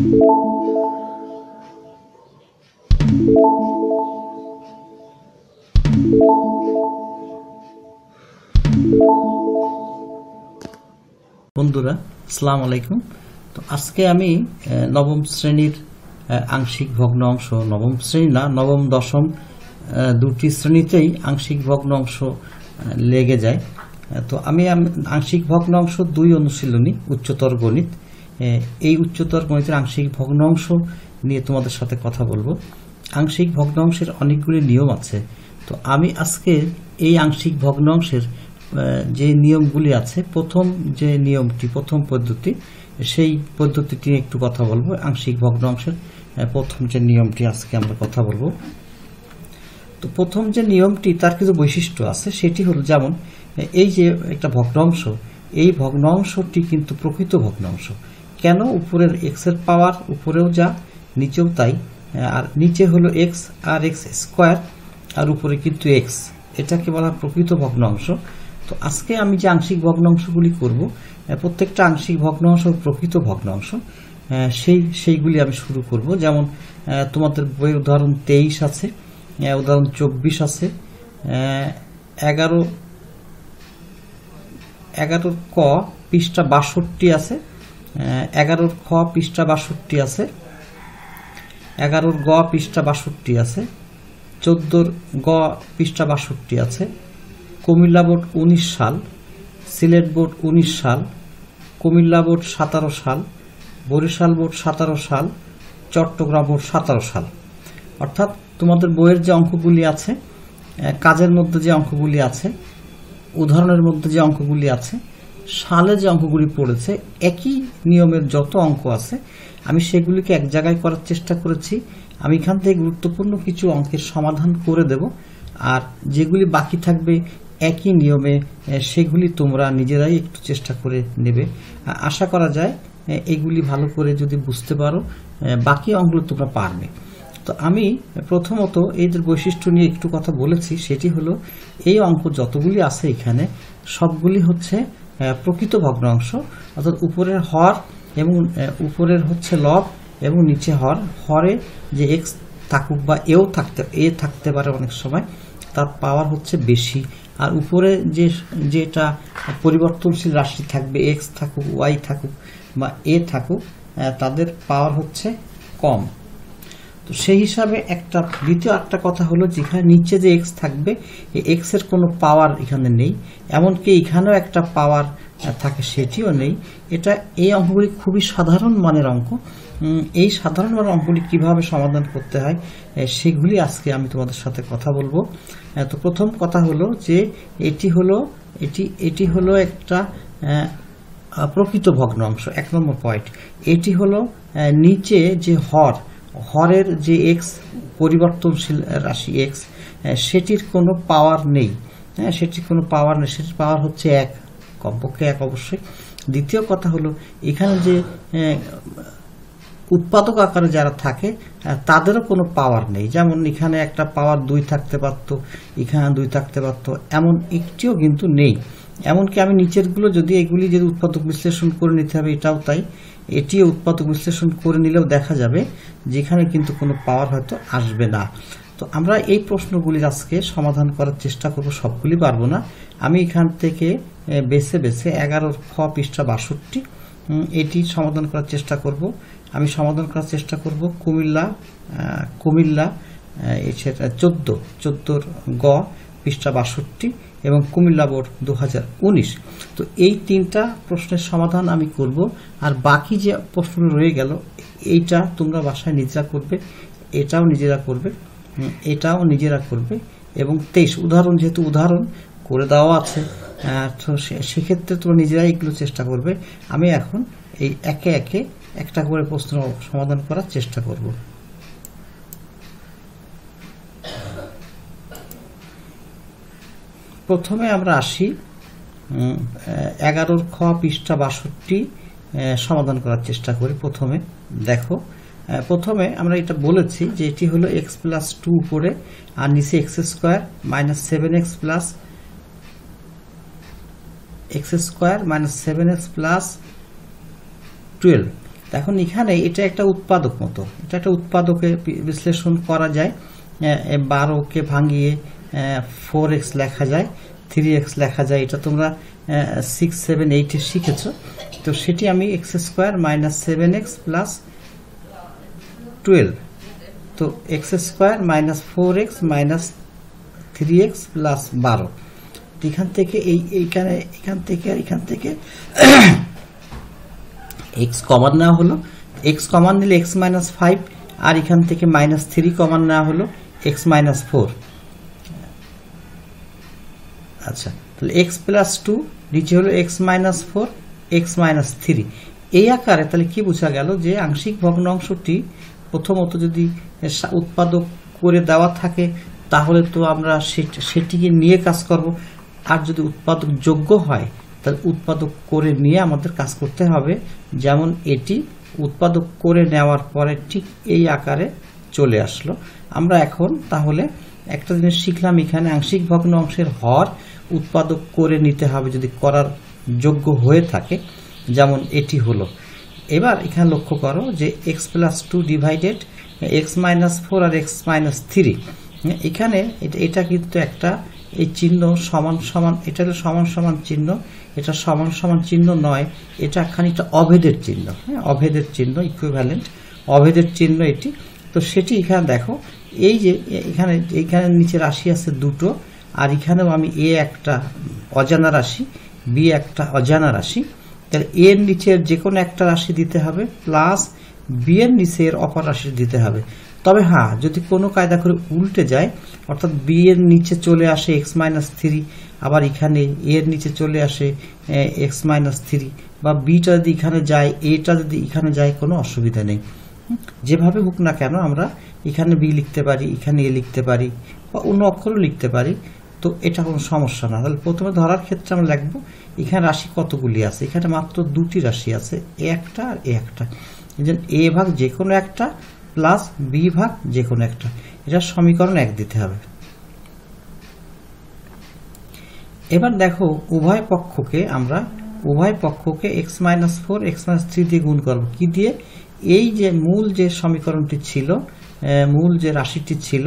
বন্ধুরা সালাম আলাইকুম তো আজকে আমি নবম শ্রেণীর আংশিক ভগ্ন অংশ নবম শ্রেণী না নবম দশম দুটি শ্রেণীতেই আংশিক ভগ্ন অংশ লেগে যায় তো আমি আংশিক ভগ্ন অংশ দুই অনুশীলনী উচ্চতর গণিত এই উচ্চতর গণিতের আংশিক ভগ্নাংশ নিয়ে তোমাদের সাথে কথা বলবো আংশিক ভগ্নাংশের অনেকগুলি নিয়ম আছে তো আমি আজকে এই আংশিক ভগ্নাংশের যে নিয়মগুলি আছে প্রথম যে নিয়মটি প্রথম পদ্ধতি সেই পদ্ধতিটি একটু কথা বলবো আংশিক ভগ্নাংশের প্রথম যে নিয়মটি আজকে আমরা কথা বলবো তো প্রথম যে নিয়মটি তার কিছু বৈশিষ্ট্য আছে সেটি হলো যেমন এই যে একটা ভগ্নাংশ এই ভগ্নাংশটি কিন্তু প্রকৃত ভগ্নাংশ কেন উপরের এক্সের পাওয়ার উপরেও যা নিচেও তাই আর নিচে হলো এক্স আর এক্স স্কোয়ার আর উপরে কিন্তু এক্স এটাকে বলা প্রকৃত ভগ্নাংশ তো আজকে আমি যে আংশিক ভগ্নাংশগুলি করব প্রত্যেকটা আংশিক ভগ্নাংশ প্রকৃত ভগ্নাংশ সেই সেইগুলি আমি শুরু করব যেমন তোমাদের বইয়ের উদাহরণ তেইশ আছে উদাহরণ চব্বিশ আছে এগারো এগারোর ক পৃষ্ঠা বাষট্টি আছে এগারোর খ পৃষ্ঠা বাষট্টি আছে এগারোর গ পৃষ্ঠা বাষট্টি আছে চোদ্দোর গ পৃষ্ঠা বাষট্টি আছে কুমিল্লা বোর্ড উনিশ সাল সিলেট বোর্ড উনিশ সাল কুমিল্লা বোর্ড সাতারো সাল বরিশাল বোর্ড সাতারো সাল চট্টগ্রাম বোর্ড সাতারো সাল অর্থাৎ তোমাদের বইয়ের যে অঙ্কগুলি আছে কাজের মধ্যে যে অঙ্কগুলি আছে উদাহরণের মধ্যে যে অঙ্কগুলি আছে সালে যে অঙ্কগুলি পড়েছে একই নিয়মের যত অঙ্ক আছে আমি সেগুলিকে এক জায়গায় করার চেষ্টা করেছি আমি এখান থেকে গুরুত্বপূর্ণ কিছু অঙ্কের সমাধান করে দেব আর যেগুলি বাকি থাকবে একই নিয়মে সেগুলি তোমরা নিজেরাই একটু চেষ্টা করে নেবে আশা করা যায় এগুলি ভালো করে যদি বুঝতে পারো বাকি অঙ্কগুলো তোমরা পারবে তো আমি প্রথমত এদের বৈশিষ্ট্য নিয়ে একটু কথা বলেছি সেটি হলো এই অঙ্ক যতগুলি আছে এখানে সবগুলি হচ্ছে প্রকৃত ভগ্নাংশ অর্থাৎ উপরের হর এবং উপরের হচ্ছে লব এবং নিচে হর হরে যে এক্স থাকুক বা এও থাকতে এ থাকতে পারে অনেক সময় তার পাওয়ার হচ্ছে বেশি আর উপরে যে যেটা পরিবর্তনশীল রাশি থাকবে এক্স থাকুক ওয়াই থাকুক বা এ থাকুক তাদের পাওয়ার হচ্ছে কম তো সেই হিসাবে একটা দ্বিতীয় একটা কথা হলো যেখানে নিচে যে এক্স থাকবে এই এক্সের কোনো পাওয়ার এখানে নেই এমনকি এখানেও একটা পাওয়ার থাকে সেটিও নেই এটা এই অঙ্কগুলি খুবই সাধারণ মানের অঙ্ক এই সাধারণ মানের অঙ্কগুলি কীভাবে সমাধান করতে হয় সেগুলি আজকে আমি তোমাদের সাথে কথা বলবো তো প্রথম কথা হলো যে এটি হলো এটি এটি হলো একটা প্রকৃত ভগ্নাংশ এক নম্বর পয়েন্ট এটি হলো নিচে যে হর হরের যে এক্স পরিবর্তনশীল রাশি এক্স সেটির কোনো পাওয়ার নেই হ্যাঁ সেটির কোনো পাওয়ার নেই সেটির পাওয়ার হচ্ছে এক কমপক্ষে এক অবশ্যই দ্বিতীয় কথা হলো এখানে যে উৎপাদক আকারে যারা থাকে তাদেরও কোনো পাওয়ার নেই যেমন এখানে একটা পাওয়ার দুই থাকতে পারত এখানে দুই থাকতে পারত এমন একটিও কিন্তু নেই এমনকি আমি নিচেরগুলো যদি এগুলি যদি উৎপাদক বিশ্লেষণ করে নিতে হবে এটাও তাই এটিও উৎপাদক বিশ্লেষণ করে নিলেও দেখা যাবে যেখানে কিন্তু কোনো পাওয়ার হয়তো আসবে না তো আমরা এই প্রশ্নগুলির আজকে সমাধান করার চেষ্টা করব সবগুলি পারবো না আমি এখান থেকে বেছে বেছে এগারো খ পৃষ্ঠা বাষট্টি এটি সমাধান করার চেষ্টা করব আমি সমাধান করার চেষ্টা করব কুমিল্লা কুমিল্লা সেটা চোদ্দো চোদ্দোর গ পৃষ্ঠা বাষট্টি এবং কুমিল্লা বোর্ড দু তো এই তিনটা প্রশ্নের সমাধান আমি করব আর বাকি যে প্রশ্ন রয়ে গেল এইটা তোমরা বাসায় নিজেরা করবে এটাও নিজেরা করবে এটাও নিজেরা করবে এবং তেইশ উদাহরণ যেহেতু উদাহরণ করে দেওয়া আছে তো সেক্ষেত্রে তোমরা নিজেরাই এগুলো চেষ্টা করবে আমি এখন এই একে একে একটা করে প্রশ্ন সমাধান করার চেষ্টা করবো প্রথমে আমরা আসি এগারোর খ পৃষ্ঠা বাষট্টি সমাধান করার চেষ্টা করি প্রথমে দেখো প্রথমে আমরা এটা বলেছি যে এটি হলো এক্স প্লাস টু উপরে আর নিচে X square minus seven x plus X square minus seven x plus twelve এখন এখানে এটা একটা উৎপাদক মতো এটা একটা উৎপাদকে বিশ্লেষণ করা যায় বারোকে ভাঙিয়ে ফোর এক্স লেখা যায় থ্রি এক্স লেখা যায় এটা তোমরা সিক্স সেভেন এইটে শিখেছ তো সেটি আমি X square minus seven x plus twelve তো X square minus four x minus three x plus বারো এখান থেকে এই এইখানে এখান থেকে আর এখান থেকে এক্স কমান নেওয়া হলো এক্স কমান নিলে এক্স মাইনাস ফাইভ আর এখান থেকে মাইনাস থ্রি কমান নেওয়া হলো এক্স মাইনাস ফোর আচ্ছা তাহলে এক্স প্লাস টু নিচে হলো X minus four x minus three এই আকারে তাহলে কি বোঝা গেল যে আংশিক ভগ্ন অংশটি প্রথমত যদি উৎপাদক করে দেওয়া থাকে তাহলে তো আমরা সেটিকে নিয়ে কাজ করব আর যদি উৎপাদক যোগ্য হয় তাহলে উৎপাদক করে নিয়ে আমাদের কাজ করতে হবে যেমন এটি উৎপাদক করে নেওয়ার পরে ঠিক এই আকারে চলে আসলো আমরা এখন তাহলে একটা জিনিস শিখলাম এখানে আংশিক ভগ্ন অংশের হর উৎপাদক করে নিতে হবে যদি করার যোগ্য হয়ে থাকে যেমন এটি হলো এবার এখানে লক্ষ্য করো যে X plus two divided x minus four আর এক্স মাইনাস থ্রি এখানে এটা কিন্তু একটা এই চিহ্ন সমান সমান এটা হলো সমান সমান চিহ্ন এটা সমান সমান চিহ্ন নয় এটা খানিকটা অভেদের চিহ্ন হ্যাঁ অভেদের চিহ্ন ইকুইভ্যালেন্ট অভেদের চিহ্ন এটি তো সেটি এখানে দেখো এই যে এখানে এখানে নিচে রাশি আছে দুটো আর এখানেও আমি এ একটা অজানা রাশি বি একটা অজানা রাশি তাহলে এ এর নিচের যে কোনো একটা রাশি দিতে হবে প্লাস বি এর নিচের অপর রাশি দিতে হবে তবে হ্যাঁ যদি কোনো কায়দা করে উল্টে যায় অর্থাৎ বি এর নিচে চলে আসে এক্স মাইনাস থ্রি আবার এখানে এর নিচে চলে আসে এক্স মাইনাস থ্রি বা বিটা যদি এখানে যায় এটা যদি এখানে যায় কোনো অসুবিধা নেই যেভাবে হোক না কেন আমরা এখানে বি লিখতে পারি এখানে এ লিখতে পারি বা অন্য অক্ষরও লিখতে পারি তো এটা কোনো সমস্যা না তাহলে প্রথমে ধরার ক্ষেত্রে আমরা লাগবো এখানে রাশি কতগুলি আছে এখানে মাত্র দুটি রাশি আছে এ একটা আর এ একটা এই এ ভাগ যে কোনো একটা প্লাস বি ভাগ যে কোনো একটা এটার সমীকরণ এক দিতে হবে এবার দেখো উভয় পক্ষকে আমরা উভয় পক্ষকে X minus four x minus three দিয়ে গুণ করবো কি দিয়ে এই যে মূল যে সমীকরণটি ছিল মূল যে রাশিটি ছিল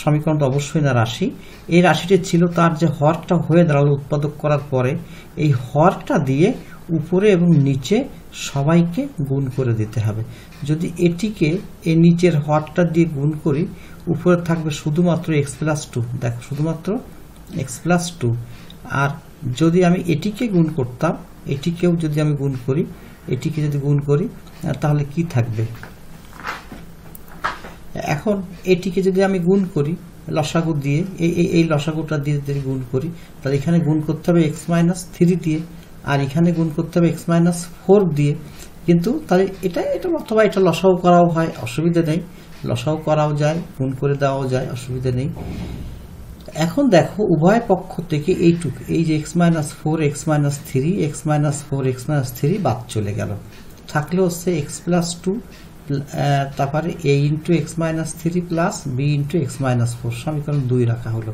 সমীকরণটা অবশ্যই না রাশি এই রাশিটি ছিল তার যে হরটা হয়ে দাঁড়ালো উৎপাদক করার পরে এই হরটা দিয়ে উপরে এবং নিচে সবাইকে গুণ করে দিতে হবে যদি এটিকে এই নিচের হরটা দিয়ে গুণ করি উপরে থাকবে শুধুমাত্র এক্স প্লাস টু দেখো শুধুমাত্র এক্স প্লাস টু আর যদি আমি এটিকে গুণ করতাম এটিকেও যদি আমি গুণ করি এটিকে যদি গুণ করি তাহলে কি থাকবে এখন এটিকে যদি আমি গুণ করি লসাগু দিয়ে এই এই লসাগুটা দিয়ে যদি গুণ করি তাহলে এখানে গুণ করতে হবে এক্স মাইনাস থ্রি দিয়ে আর এখানে গুণ করতে হবে এক্স মাইনাস ফোর দিয়ে কিন্তু তাহলে এটা এটা অথবা এটা লসাও করাও হয় অসুবিধা নেই লসাও করাও যায় গুণ করে দেওয়াও যায় অসুবিধা নেই এখন দেখো উভয় পক্ষ থেকে এইটুকু এই যে X minus four x minus three x minus four x minus three বাদ চলে গেল থাকলে হচ্ছে এক্স প্লাস টু তারপরে A into x minus three plus B into x minus four সমীকরণ দুই রাখা হলো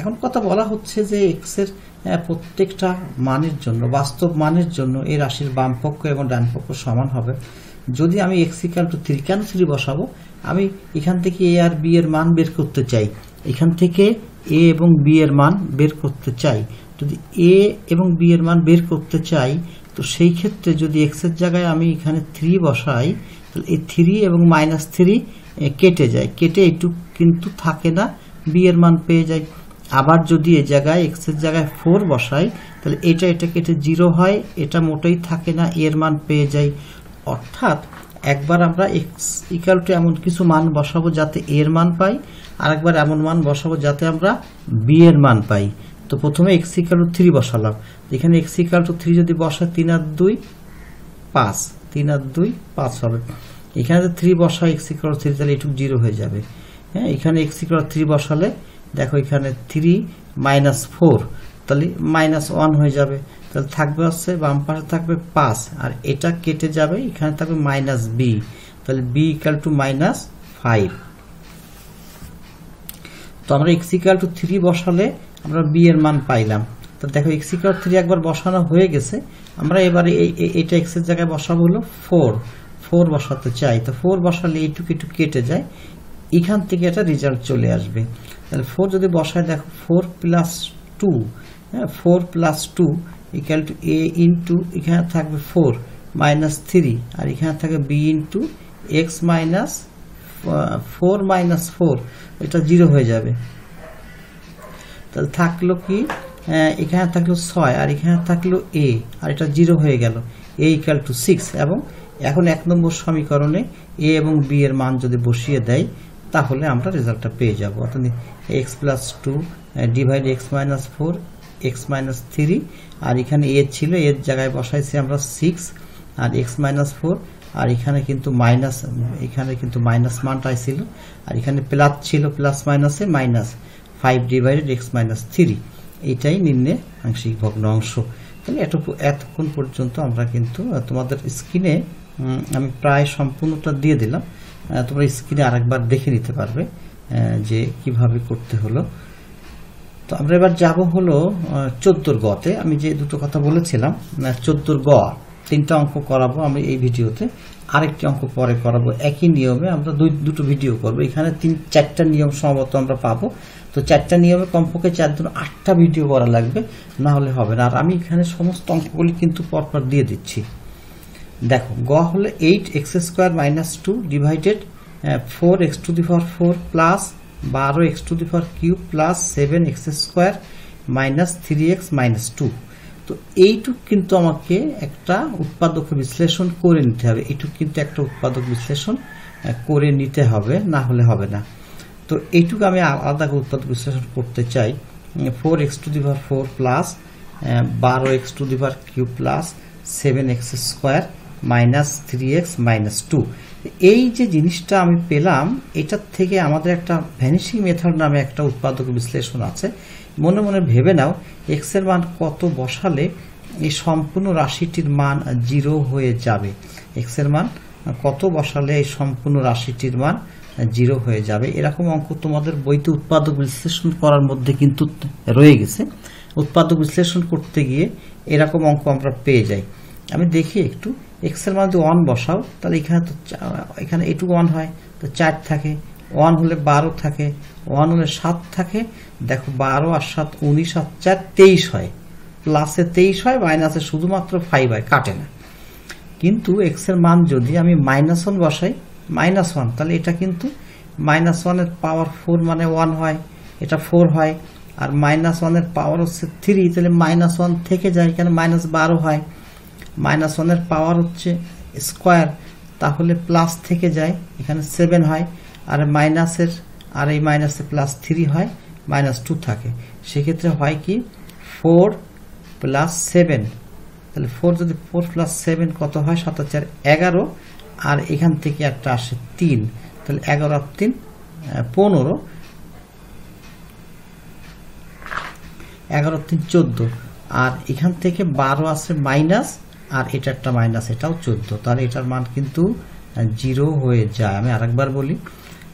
এখন কথা বলা হচ্ছে যে এক্সের প্রত্যেকটা মানের জন্য বাস্তব মানের জন্য এই রাশির বামপক্ষ এবং ডানপক্ষ সমান হবে যদি আমি এক্স ইকাল টু থ্রি কেন থ্রি বসাবো আমি এখান থেকে এ আর বি এর মান বের করতে চাই এখান থেকে এ এবং বি এর মান বের করতে চাই যদি এ এবং বি এর মান বের করতে চাই তো সেই ক্ষেত্রে যদি এক্সের জায়গায় আমি এখানে থ্রি বসাই তাহলে এই থ্রি এবং মাইনাস থ্রি কেটে যায় কেটে একটু কিন্তু থাকে না বি এর মান পেয়ে যায় আবার যদি এ জায়গায় এক্সের জায়গায় ফোর বসাই তাহলে এটা এটা কেটে জিরো হয় এটা মোটেই থাকে না এর মান পেয়ে যাই অর্থাৎ একবার আমরা এক্স ইকাল টু এমন কিছু মান বসাবো যাতে এর মান পাই আর একবার এমন মান বসাবো যাতে আমরা বি এর মান পাই তো প্রথমে এক্স ইকাল টু থ্রি বসালাম এখানে এক্স ইকাল টু থ্রি যদি বসায় তিন আর দুই পাঁচ তিন আর দুই পাঁচ হবে এখানে থ্রি বসা এক্স ইকর থ্রি তাহলে এটুক জিরো হয়ে যাবে হ্যাঁ এখানে এক্স ইকর থ্রি বসালে দেখো এখানে থ্রি মাইনাস ফোর তাহলে মাইনাস ওয়ান হয়ে যাবে তাহলে থাকবে হচ্ছে বাম পাশে থাকবে পাঁচ আর এটা কেটে যাবে এখানে থাকবে মাইনাস বি তাহলে B equal to minus five তো আমরা এক্স ইকাল টু থ্রি বসালে আমরা বি এর মান পাইলাম তো দেখো এক্স ইকুয়াল থ্রি একবার বসানো হয়ে গেছে আমরা এবারে এই এটা এক্সের জায়গায় বসাবো হলো ফোর ফোর বসাতে চাই তো ফোর বসালে এইটুকু একটু কেটে যায় এখান থেকে একটা রেজাল্ট চলে আসবে তাহলে ফোর যদি বসায় দেখো ফোর প্লাস টু হ্যাঁ four plus two equal to A into এখানে থাকবে ফোর মাইনাস থ্রি আর এখানে থাকবে B into x minus four minus four এটা জিরো হয়ে যাবে তাহলে থাকলো কি হ্যাঁ, এখানে থাকলো ছয় আর এখানে থাকলো এ আর এটা জিরো হয়ে গেল এ ইকাল টু সিক্স এবং এখন এক নম্বর সমীকরণে এ এবং বি এর মান যদি বসিয়ে দেয় তাহলে আমরা রেজাল্টটা পেয়ে যাব অর্থাৎ x plus two divide x minus four x minus three আর এখানে এ ছিল এর জায়গায় বসাইছি আমরা সিক্স আর এক্স মাইনাস ফোর আর এখানে কিন্তু মাইনাস এখানে কিন্তু মাইনাস মানটাই ছিল আর এখানে প্লাস ছিল প্লাস মাইনাসে minus five divided x minus three এটাই নিম্নে আংশিক অংশ তাহলে এটুকু এতক্ষণ পর্যন্ত আমরা কিন্তু তোমাদের স্ক্রিনে আমি প্রায় সম্পূর্ণটা দিয়ে দিলাম তোমরা স্ক্রিনে আরেকবার দেখে নিতে পারবে যে কিভাবে করতে হলো তো আমরা এবার যাব হলো চোদ্দোর গতে আমি যে দুটো কথা বলেছিলাম চোদ্দোর গ তিনটা অঙ্ক করাবো আমি এই ভিডিওতে আরেকটি অঙ্ক পরে করাবো একই নিয়মে আমরা দুই দুটো ভিডিও করব এখানে তিন চারটা নিয়ম সম্ভবত আমরা পাবো তো চারটা নিয়মে কমপক্ষে চারজন আটটা ভিডিও করা লাগবে না হলে হবে না আর আমি এখানে সমস্ত অঙ্কগুলি কিন্তু পরপর দিয়ে দিচ্ছি দেখো গ হলে eight x square minus two divided four x to the power four plus বারো x to the power cube plus seven x square minus three x minus two তো এইটুক কিন্তু আমাকে একটা উৎপাদক বিশ্লেষণ করে নিতে হবে এইটুক কিন্তু একটা উৎপাদক বিশ্লেষণ করে নিতে হবে না হলে হবে না তো এইটুকু আমি আলাদা করে উৎপাদক বিশ্লেষণ করতে চাই four x to the power four plus বারো x to the power cube plus seven x square minus three x minus two এই যে জিনিসটা আমি পেলাম এটার থেকে আমাদের একটা ভ্যানিশিং মেথড নামে একটা উৎপাদক বিশ্লেষণ আছে মনে মনে ভেবে নাও এক্স এর মান কত বসালে এই সম্পূর্ণ রাশিটির মান জিরো হয়ে যাবে এক্স এর মান কত বসালে এই সম্পূর্ণ রাশিটির মান জিরো হয়ে যাবে এরকম অঙ্ক তোমাদের বইতে উৎপাদক বিশ্লেষণ করার মধ্যে কিন্তু রয়ে গেছে উৎপাদক বিশ্লেষণ করতে গিয়ে এরকম অঙ্ক আমরা পেয়ে যাই আমি দেখি একটু এক্সের মান যদি ওয়ান বসাও তাহলে এখানে তো এখানে এটুকু ওয়ান হয় তো চার থাকে ওয়ান হলে বারো থাকে ওয়ান হলে সাত থাকে দেখো বারো আর সাত উনিশ আর চার তেইশ হয় প্লাসে তেইশ হয় মাইনাসে শুধুমাত্র ফাইভ হয় কাটে না কিন্তু এক্সের মান যদি আমি মাইনাস ওয়ান বসাই মাইনাস ওয়ান তাহলে এটা কিন্তু মাইনাস ওয়ানের পাওয়ার ফোর মানে ওয়ান হয় এটা ফোর হয় আর মাইনাস ওয়ানের পাওয়ার হচ্ছে থ্রি তাহলে মাইনাস ওয়ান থেকে যায় কেন মাইনাস বারো হয় মাইনাস ওয়ানের পাওয়ার হচ্ছে স্কোয়ার তাহলে প্লাস থেকে যায় এখানে সেভেন হয় আর মাইনাসের আর এই মাইনাসে প্লাস থ্রি হয় মাইনাস টু থাকে সেক্ষেত্রে হয় কি ফোর প্লাস সেভেন তাহলে ফোর যদি ফোর প্লাস সেভেন কত হয় সাতাশ চার এগারো আর এখান থেকে একটা আসে তিন তাহলে এগারো আর তিন পনেরো এগারো তিন চোদ্দ আর এখান থেকে বারো আছে মাইনাস আর এটা একটা মাইনাস এটাও চোদ্দ তাহলে এটার মান কিন্তু জিরো হয়ে যায় আমি আরেকবার বলি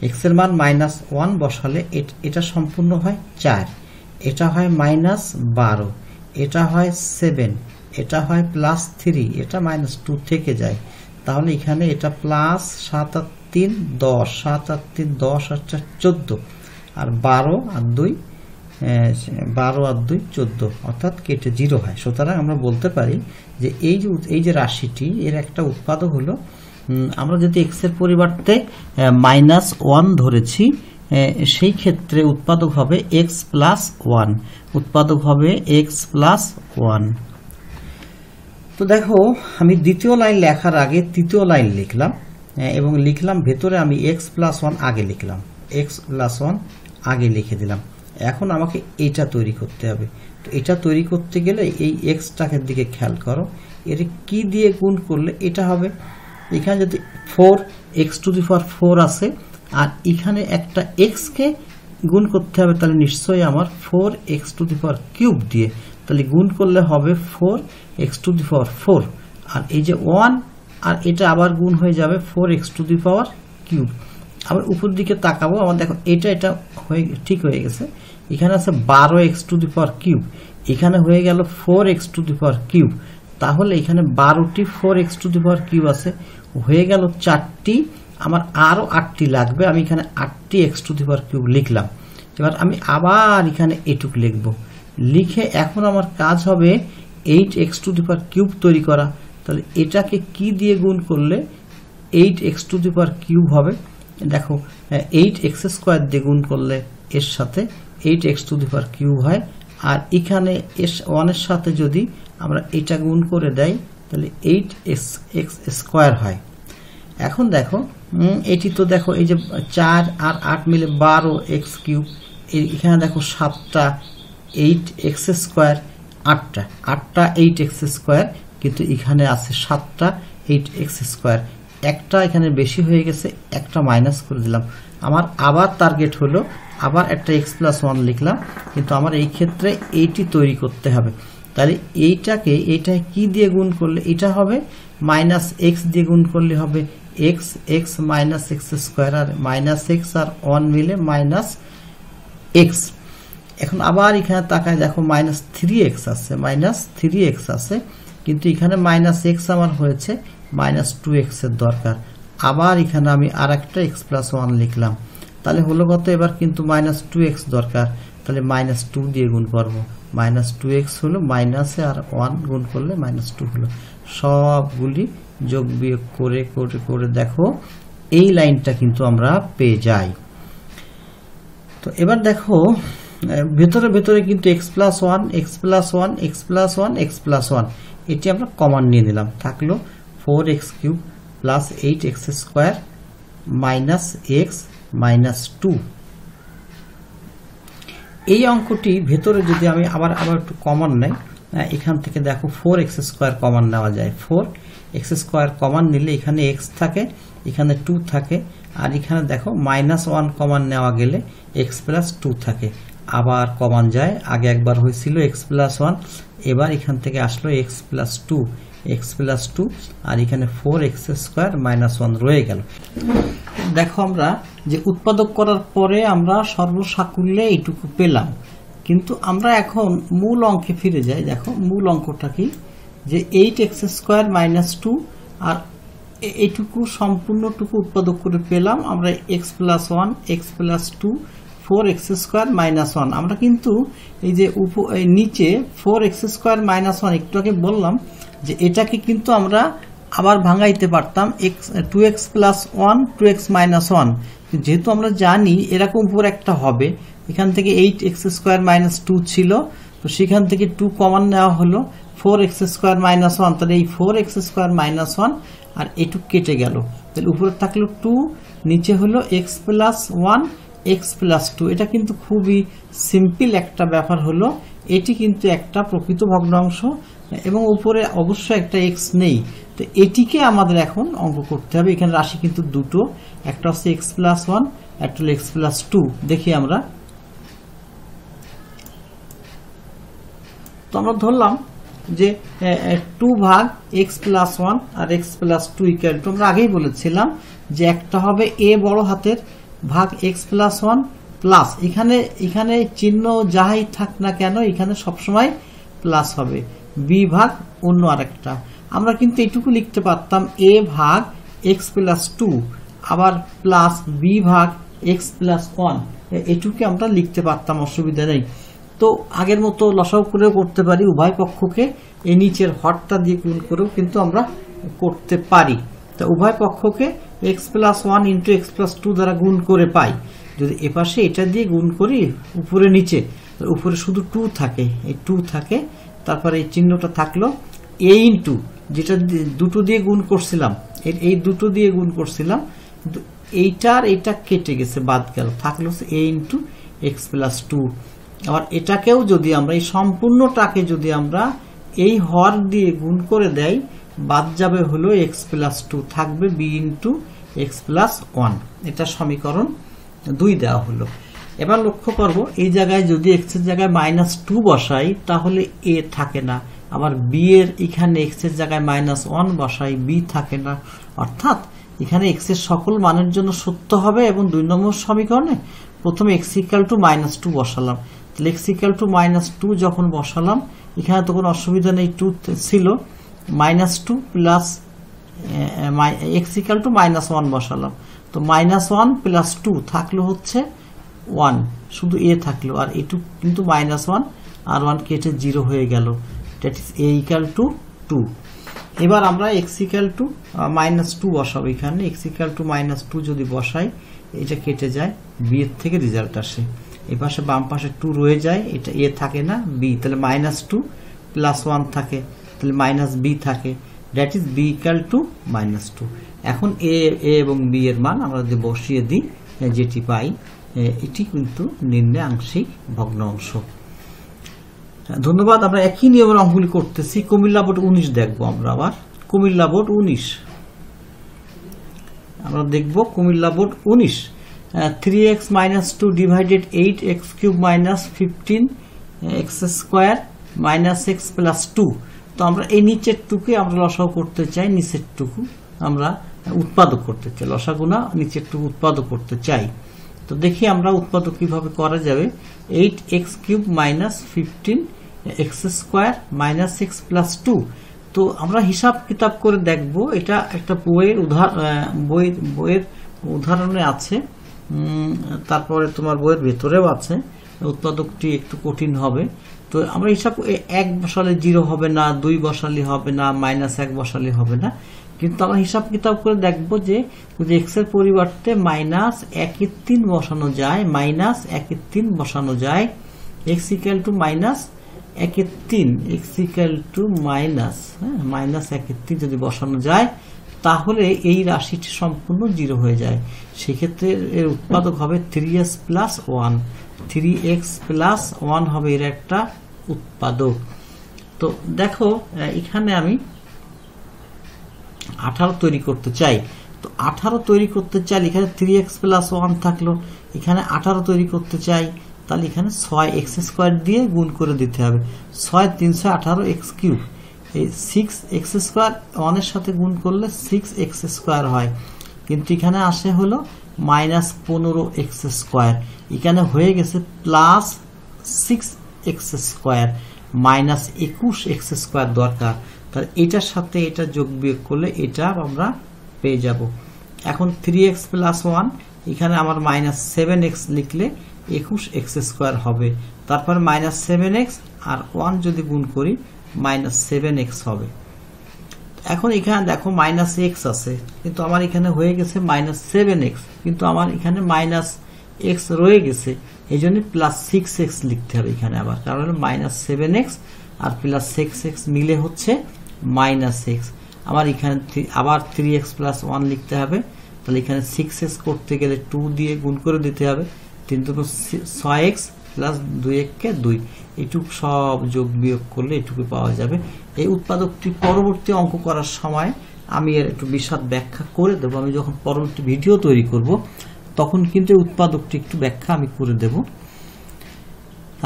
এক্সের মান মাইনাস ওয়ান বসালে এটা সম্পূর্ণ হয় চার এটা হয় মাইনাস বারো এটা হয় সেভেন এটা হয় প্লাস থ্রি এটা মাইনাস টু থেকে যায় তাহলে এখানে এটা প্লাস সাত আর তিন দশ সাত আর তিন দশ আর চার চোদ্দ আর বারো আর দুই বারো আর দুই চোদ্দ অর্থাৎ কেটে জিরো হয় সুতরাং আমরা বলতে পারি যে এই যে এই যে রাশিটি এর একটা উৎপাদক হলো আমরা যদি এক্সের পরিবর্তে মাইনাস ওয়ান ধরেছি সেই ক্ষেত্রে উৎপাদক হবে এক্স প্লাস ওয়ান উৎপাদক হবে এক্স প্লাস ওয়ান তো দেখো আমি দ্বিতীয় লাইন লেখার আগে তৃতীয় লাইন লিখলাম এবং লিখলাম ভেতরে আমি এক্স প্লাস ওয়ান আগে লিখলাম এক্স প্লাস ওয়ান আগে লিখে দিলাম এখন আমাকে এটা তৈরি করতে হবে তো এটা তৈরি করতে গেলে এই এক্সটাকের দিকে খেয়াল করো এর কি দিয়ে গুণ করলে এটা হবে এখানে যদি four x to the power four আছে আর এখানে একটা এক্সকে গুণ করতে হবে তাহলে নিশ্চয়ই আমার four x to the power cube দিয়ে তাহলে গুণ করলে হবে four x to the power four আর এই যে ওয়ান আর এটা আবার গুণ হয়ে যাবে four x to the power cube আবার উপর দিকে তাকাবো আমার দেখো এটা এটা হয়ে ঠিক হয়ে গেছে এখানে আছে বারো x to the power cube এখানে হয়ে গেল four x to the power cube তাহলে এখানে বারোটি four x to the power cube আছে হয়ে গেল চারটি আমার আরও আটটি লাগবে আমি এখানে আটটি এক্স টু দিবার কিউব লিখলাম এবার আমি আবার এখানে এটুক লিখব লিখে এখন আমার কাজ হবে eight x to the cube তৈরি করা তাহলে এটাকে কি দিয়ে গুণ করলে eight x to the cube হবে দেখো এইট এক্স স্কোয়ার দিয়ে গুণ করলে এর সাথে eight x to the cube হয় আর এখানে এস ওয়ানের সাথে যদি আমরা এটা গুণ করে দেয় তাহলে এইট এক্স এক্স স্কোয়ার হয় এখন দেখো এটি তো দেখো এই যে চার আর আট মিলে বারো এক্স কিউব এখানে দেখো সাতটা এইট এক্স স্কোয়ার আটটা আটটা এইট এক্স স্কোয়ার কিন্তু এখানে আছে সাতটা এইট এক্স স্কোয়ার একটা এখানে বেশি হয়ে গেছে একটা মাইনাস করে দিলাম আমার আবার টার্গেট হলো আবার একটা এক্স প্লাস ওয়ান লিখলাম কিন্তু আমার এই ক্ষেত্রে এইটি তৈরি করতে হবে তাহলে এইটাকে এটা কি দিয়ে গুণ করলে এটা হবে মাইনাস এক্স দিয়ে গুণ করলে হবে x x minus x square আর মাইনাস এক্স আর ওয়ান মিলে মাইনাস এক্স এখন আবার এখানে তাকায় দেখো মাইনাস থ্রি এক্স আছে মাইনাস থ্রি এক্স আছে কিন্তু এখানে মাইনাস এক্স আমার হয়েছে মাইনাস টু এক্সের দরকার আবার এখানে আমি আর একটা এক্স প্লাস ওয়ান লিখলাম তাহলে হলো কত এবার কিন্তু মাইনাস টু এক্স দরকার তাহলে মাইনাস টু দিয়ে গুণ করবো মাইনাস টু এক্স হলো মাইনাসে আর ওয়ান গুণ করলে মাইনাস টু হলো সবগুলি যোগ বিয়োগ করে করে করে দেখো এই লাইনটা কিন্তু আমরা পেয়ে যাই তো এবার দেখো ভেতরে ভেতরে কিন্তু x plus one x plus one x plus one x plus one এটি আমরা কমন নিয়ে নিলাম থাকলো four x cube plus eight x square minus x minus two এই অঙ্কটি ভেতরে যদি আমি আবার আবার একটু কমন নেই হ্যাঁ, এখান থেকে দেখো ফোর এক্স স্কোয়ার কমন নেওয়া যায় ফোর এক্স স্কোয়ার কমন নিলে এখানে এক্স থাকে এখানে টু থাকে আর এখানে দেখো মাইনাস ওয়ান কমন নেওয়া গেলে এক্স প্লাস টু থাকে আবার কমন যায় আগে একবার হয়েছিল এক্স প্লাস ওয়ান এবার এখান থেকে আসলো x plus two x plus two আর এখানে four x square minus one রয়ে গেল দেখো আমরা যে উৎপাদক করার পরে আমরা সর্বসাকুল্যে এইটুকু পেলাম কিন্তু আমরা এখন মূল অঙ্কে ফিরে যাই দেখো মূল অঙ্কটা কি যে eight x square minus two আর এইটুকু সম্পূর্ণটুকু উৎপাদক করে পেলাম আমরা x plus one x plus two four x square minus one আমরা কিন্তু এই যে উপ এই নিচে four x square minus one একটু আগে বললাম যে এটাকে কিন্তু আমরা আবার ভাঙাইতে পারতাম x two x plus one two x minus one যেহেতু আমরা জানি এরকম উপর একটা হবে এখান থেকে eight x square minus two ছিল তো সেখান থেকে টু কমন নেওয়া হলো four x square minus one তাহলে এই four x square minus one আর এটুক কেটে গেল তাহলে উপরে থাকলো টু নিচে হলো x plus one x plus two এটা কিন্তু খুবই সিম্পল একটা ব্যাপার হলো এটি কিন্তু একটা প্রকৃত ভগ্নাংশ এবং উপরে অবশ্যই একটা এক্স নেই তো এটিকে আমাদের এখন অঙ্ক করতে হবে এখানে রাশি কিন্তু দুটো একটা হচ্ছে এক্স প্লাস ওয়ান একটা হলো এক্স প্লাস টু দেখি আমরা তো আমরা ধরলাম যে টু ভাগ এক্স প্লাস ওয়ান আর x plus two equal to আমরা আগেই বলেছিলাম যে একটা হবে এ বড় হাতের ভাগ এক্স প্লাস ওয়ান প্লাস এখানে এখানে চিহ্ন যাই থাক না কেন এখানে সবসময় প্লাস হবে বি ভাগ অন্য আরেকটা আমরা কিন্তু এটুকু লিখতে পারতাম এ ভাগ এক্স প্লাস টু আবার প্লাস বি ভাগ এক্স প্লাস ওয়ান এটুকু আমরা লিখতে পারতাম অসুবিধা নেই তো আগের মতো লসাও করেও করতে পারি উভয় পক্ষকে এ নিচের হটটা দিয়ে গুণ করেও কিন্তু আমরা করতে পারি তা উভয় পক্ষকে x plus one into x plus two দ্বারা গুণ করে পাই যদি এপাশে এটা দিয়ে গুণ করি উপরে নিচে উপরে শুধু টু থাকে এই টু থাকে তারপরে এই চিহ্নটা থাকলো এ ইন্টু যেটা দুটো দিয়ে গুণ করছিলাম এই দুটো দিয়ে গুণ করছিলাম কিন্তু এইটার এটা কেটে গেছে বাদ গেল থাকলো A into x plus two আবার এটাকেও যদি আমরা এই সম্পূর্ণটাকে যদি আমরা এই হর দিয়ে গুণ করে দেয় বাদ যাবে হলো এক্স প্লাস টু থাকবে B into x plus one এটা সমীকরণ দুই দেওয়া হলো এবার লক্ষ্য করব এই জায়গায় যদি এক্সের জায়গায় মাইনাস টু বসাই তাহলে এ থাকে না আবার বি এর এখানে এক্সের জায়গায় মাইনাস ওয়ান বসাই বি থাকে না অর্থাৎ এখানে এক্স এর সকল মানের জন্য সত্য হবে এবং দুই নম্বর সমীকরণে প্রথমে x equal to minus two বসালাম তাহলে x equal to minus two যখন বসালাম এখানে তখন অসুবিধা নেই টু ছিল minus two plus x equal to minus one বসালাম তো মাইনাস ওয়ান প্লাস টু থাকলো হচ্ছে ওয়ান শুধু এ থাকলো আর এটু কিন্তু মাইনাস ওয়ান আর ওয়ান কেটে জিরো হয়ে গেল that is A equal to two এবার আমরা x equal to minus two বসাবো এখানে x equal to minus two যদি বসাই এটা কেটে যায় বি এর থেকে রেজাল্ট আসে এ পাশে বাম পাশে টু রয়ে যায় এটা এ থাকে না বি তাহলে মাইনাস টু প্লাস ওয়ান থাকে তাহলে মাইনাস বি থাকে that is B equal to minus two এখন এ এ এবং বি এর মান আমরা যদি বসিয়ে দিই যেটি পাই এটি কিন্তু নিম্নে আংশিক ভগ্ন অংশ ধন্যবাদ আমরা একই নিয়মের অঙ্কগুলি করতেছি কুমিল্লা বোর্ড উনিশ দেখবো আমরা আবার কুমিল্লা বোর্ড উনিশ আমরা দেখব কুমিল্লা বোর্ড উনিশ three x minus two divided eight x cube minus fifteen x square minus x plus two তো আমরা এই নিচের টুকু আমরা লসাও করতে চাই নিচের টুকু আমরা উৎপাদক করতে চাই লসাগুনা নিচের টুকু উৎপাদক করতে চাই তো দেখি আমরা উৎপাদক কিভাবে করা যাবে eight x cube minus fifteen x square minus six plus two তো আমরা হিসাব কিতাব করে দেখব এটা একটা বইয়ের উদাহরণ বই বইয়ের উদাহরণে আছে তারপরে তোমার বইয়ের ভেতরেও আছে উৎপাদকটি একটু কঠিন হবে তো আমরা হিসাব এক বসালে জিরো হবে না দুই বসালে হবে না মাইনাস এক বসালে হবে না কিন্তু আমরা হিসাব কিতাব করে দেখব যে এক্স এক্সের পরিবর্তে মাইনাস একের তিন বসানো যায় মাইনাস একের তিন বসানো যায় এক্স ইকাল টু মাইনাস একের তিন এক্স ইকাল টু মাইনাস হ্যাঁ মাইনাস একের তিন যদি বসানো যায় তাহলে এই রাশিটি সম্পূর্ণ জিরো হয়ে যায় সেক্ষেত্রে এর উৎপাদক হবে three x plus one three x plus one হবে এর একটা উৎপাদক তো দেখো এখানে আমি আঠারো তৈরি করতে চাই তো আঠারো তৈরি করতে চাই এখানে থ্রি এক্স প্লাস ওয়ান থাকলো এখানে আঠারো তৈরি করতে চাই তাহলে এখানে ছয় এক্স স্কোয়ার দিয়ে গুণ করে দিতে হবে ছয় তিনশো আঠারো এক্স কিউব এই সিক্স এক্স স্কোয়ার ওয়ানের সাথে গুণ করলে সিক্স এক্স স্কোয়ার হয় কিন্তু এখানে আসে হলো মাইনাস পনেরো এক্স স্কোয়ার এখানে হয়ে গেছে plus six x square minus একুশ এক্স স্কোয়ার দরকার তাহলে এটার সাথে এটা যোগ বিয়োগ করলে এটা আমরা পেয়ে যাব এখন থ্রি এক্স প্লাস ওয়ান এখানে আমার মাইনাস সেভেন এক্স লিখলে একুশ এক্স স্কোয়ার হবে তারপর মাইনাস সেভেন এক্স আর ওয়ান যদি গুণ করি মাইনাস সেভেন এক্স হবে এখন এখানে দেখো মাইনাস এক্স আছে কিন্তু আমার এখানে হয়ে গেছে মাইনাস সেভেন এক্স কিন্তু আমার এখানে মাইনাস এক্স রয়ে গেছে এই জন্য প্লাস সিক্স এক্স লিখতে হবে এখানে আবার কারণ মাইনাস সেভেন এক্স আর প্লাস সিক্স এক্স মিলে হচ্ছে মাইনাস এক্স আবার এখানে আবার থ্রি এক্স প্লাস ওয়ান লিখতে হবে তাহলে এখানে সিক্স এক্স করতে গেলে টু দিয়ে গুণ করে দিতে হবে তিন দুটো ছয় এক্স প্লাস দুই এককে দুই এটুকু সব যোগ বিয়োগ করলে এটুকু পাওয়া যাবে এই উৎপাদকটি পরবর্তী অঙ্ক করার সময় আমি এর একটু বিশদ ব্যাখ্যা করে দেবো আমি যখন পরবর্তী ভিডিও তৈরি করবো তখন কিন্তু উৎপাদকটি একটু ব্যাখ্যা আমি করে দেব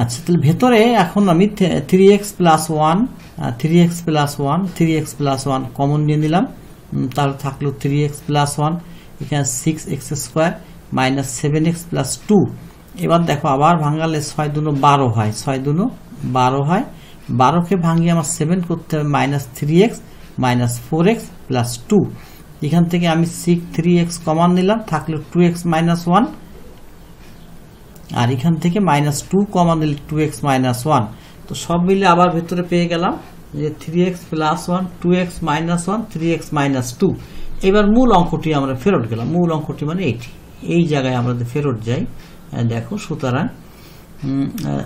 আচ্ছা তাহলে ভেতরে এখন আমি three x plus one three x plus one three x plus one common নিয়ে নিলাম তার থাকলো থ্রি এক্স প্লাস ওয়ান এখানে six x square minus seven x plus two এবার দেখো আবার ভাঙালে ছয় দুনো বারো হয় ছয় দুনো বারো হয় বারোকে ভাঙিয়ে আমার সেভেন করতে হবে minus three x minus four x plus two এখান থেকে আমি সিক্স থ্রি এক্স কমান নিলাম থাকলে টু এক্স মাইনাস ওয়ান আর এখান থেকে মাইনাস টু কমান নিলে টু এক্স মাইনাস ওয়ান তো সব মিলে আবার ভেতরে পেয়ে গেলাম যে three x plus one two x minus one three x minus two এবার মূল অঙ্কটি আমরা ফেরত গেলাম মূল অঙ্কটি মানে এইটি এই জায়গায় আমরা ফেরত যাই দেখো সুতরাং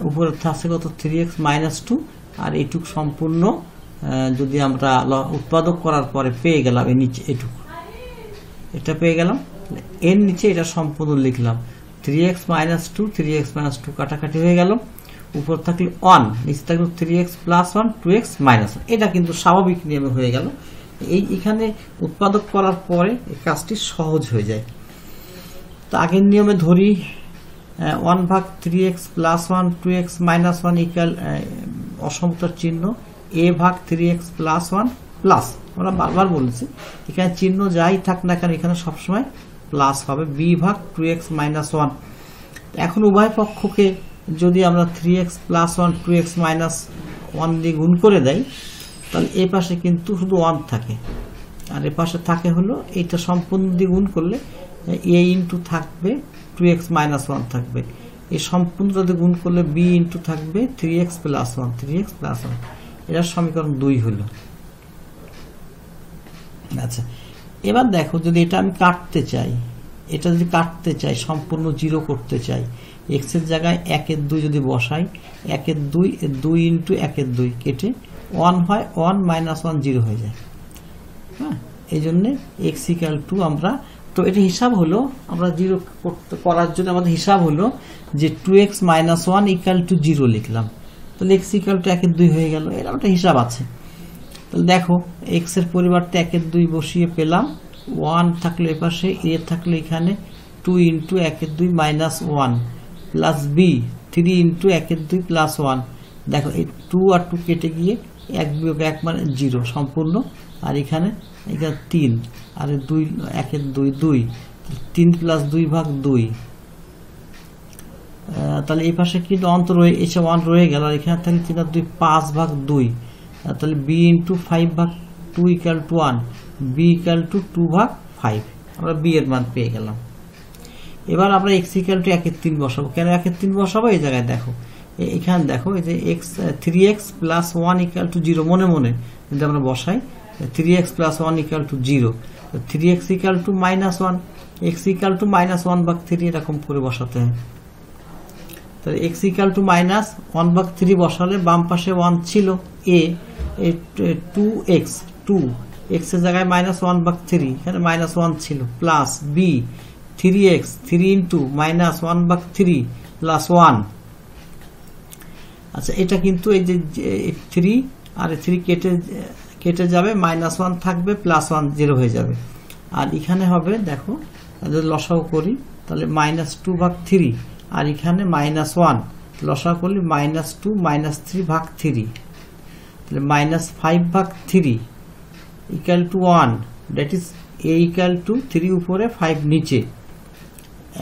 উপরে থাকছে কত থ্রি এক্স মাইনাস টু আর এইটুক সম্পূর্ণ যদি আমরা উৎপাদক করার পরে পেয়ে গেলাম এই নিচে এটুকু এটা পেয়ে গেলাম এর নিচে এটা সম্পূর্ণ লিখলাম three x minus two three x minus two কাটাকাটি হয়ে গেল উপর থাকলে ওয়ান নিচে থাকলো three x plus one two x minus one এটা কিন্তু স্বাভাবিক নিয়মে হয়ে গেল এই এখানে উৎপাদক করার পরে এই কাজটি সহজ হয়ে যায় তো আগের নিয়মে ধরি ওয়ান ভাগ three x plus one two x minus one equal অসমতার চিহ্ন এ ভাগ three x plus one plus আমরা বারবার বলেছি এখানে চিহ্ন যাই থাক না কেন এখানে সবসময় প্লাস হবে বি ভাগ টু এক্স মাইনাস ওয়ান এখন উভয় পক্ষকে যদি আমরা three x plus one two x minus one দিয়ে গুণ করে দেয় তাহলে এ পাশে কিন্তু শুধু ওয়ান থাকে আর এ পাশে থাকে হলো এইটা সম্পূর্ণ দিয়ে গুণ করলে এ ইন্টু থাকবে টু এক্স মাইনাস ওয়ান থাকবে এই সম্পূর্ণ যদি গুণ করলে বি ইন্টু থাকবে three x plus one three x plus one এটার সমীকরণ দুই হলো আচ্ছা এবার দেখো যদি এটা আমি কাটতে চাই এটা যদি কাটতে চাই সম্পূর্ণ জিরো করতে চাই এক্সের জায়গায় একের দুই যদি বসাই একের দুই দুই ইন্টু একের দুই কেটে ওয়ান হয় ওয়ান মাইনাস ওয়ান জিরো হয়ে যায় হ্যাঁ এই জন্যে এক্স ইকাল টু আমরা তো এটা হিসাব হলো আমরা জিরো করতে করার জন্য আমাদের হিসাব হলো যে two x minus one equal to zero লিখলাম তাহলে এক্স ইকাল টু একের দুই হয়ে গেল এরকম একটা হিসাব আছে তাহলে দেখো এক্সের পরিবর্তে একের দুই বসিয়ে পেলাম ওয়ান থাকলো এপাশে এ থাকলো এখানে টু ইন্টু একের দুই minus one plus B three into একের দুই প্লাস ওয়ান দেখো এই টু আর টু কেটে গিয়ে এক বিয়োগ এক মানে জিরো সম্পূর্ণ আর এখানে এখানে তিন আর দুই একের দুই দুই তিন প্লাস দুই ভাগ দুই তাহলে এই পাশে কিন্তু অন্ত রয়ে এসে ওয়ান রয়ে গেল আর এখানে থাকলে তিন আর দুই পাঁচ ভাগ দুই তাহলে বি ইন্টু ফাইভ ভাগ two equal to one B equal to two ভাগ ফাইভ আমরা বি এর মান পেয়ে গেলাম এবার আমরা এক্স ইকাল টু একের তিন বসাবো কেন একের তিন বসাবো এই জায়গায় দেখো এখানে দেখো এই যে x three x plus one equal to zero মনে মনে যদি আমরা বসাই three x plus one equal to zero three x equal to minus one x equal to minus one ভাগ থ্রি এরকম করে বসাতে হয় তাহলে x equal to minus one ভাগ থ্রি বসালে বাম পাশে ওয়ান ছিল এ টু এক্স টু এক্সের জায়গায় মাইনাস ওয়ান বা থ্রি এখানে মাইনাস ওয়ান ছিল plus B three x three into minus one বা থ্রি প্লাস ওয়ান আচ্ছা এটা কিন্তু এই যে থ্রি আর থ্রি কেটে কেটে যাবে মাইনাস ওয়ান থাকবে প্লাস ওয়ান জিরো হয়ে যাবে আর এখানে হবে দেখো যদি লসাও করি তাহলে মাইনাস টু ভাগ থ্রি আর এখানে মাইনাস ওয়ান লসা করলে মাইনাস টু মাইনাস থ্রি ভাগ থ্রি তাহলে মাইনাস ফাইভ ভাগ three equal to one that is A equal to three উপরে ফাইভ নিচে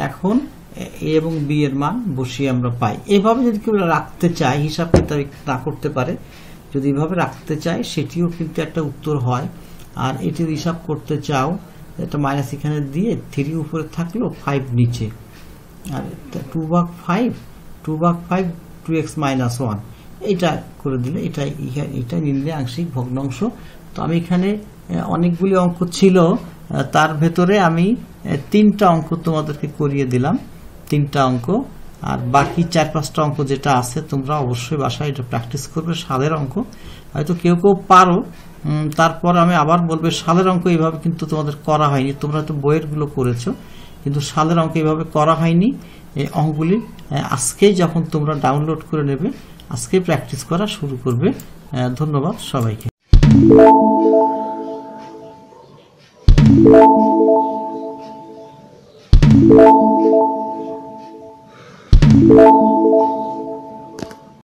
এখন এ এবং বি এর মান বসিয়ে আমরা পাই এভাবে যদি কেউ রাখতে চায় হিসাব কিতাব না করতে পারে যদি এভাবে রাখতে চায় সেটিও কিন্তু একটা উত্তর হয় আর এটির হিসাব করতে চাও একটা মাইনাস এখানে দিয়ে থ্রি উপরে থাকলেও ফাইভ নিচে আর টু বাক ফাইভ টু বাক five two x minus one এটা করে দিলে এটা এটা নিলে আংশিক ভগ্নাংশ তো আমি এখানে অনেকগুলি অঙ্ক ছিল তার ভেতরে আমি তিনটা অঙ্ক তোমাদেরকে করিয়ে দিলাম তিনটা অঙ্ক আর বাকি চার পাঁচটা অঙ্ক যেটা আছে তোমরা অবশ্যই বাসায় এটা প্র্যাকটিস করবে সাদের অঙ্ক হয়তো কেউ কেউ পারো তারপর আমি আবার বলবে সালের অঙ্ক এইভাবে কিন্তু তোমাদের করা হয়নি তোমরা তো বইয়েরগুলো করেছ কিন্তু সালের অঙ্ক এইভাবে করা হয়নি এই অঙ্কগুলি আজকেই যখন তোমরা ডাউনলোড করে নেবে আজকে প্র্যাকটিস করা শুরু করবে ধন্যবাদ সবাইকে Thank you.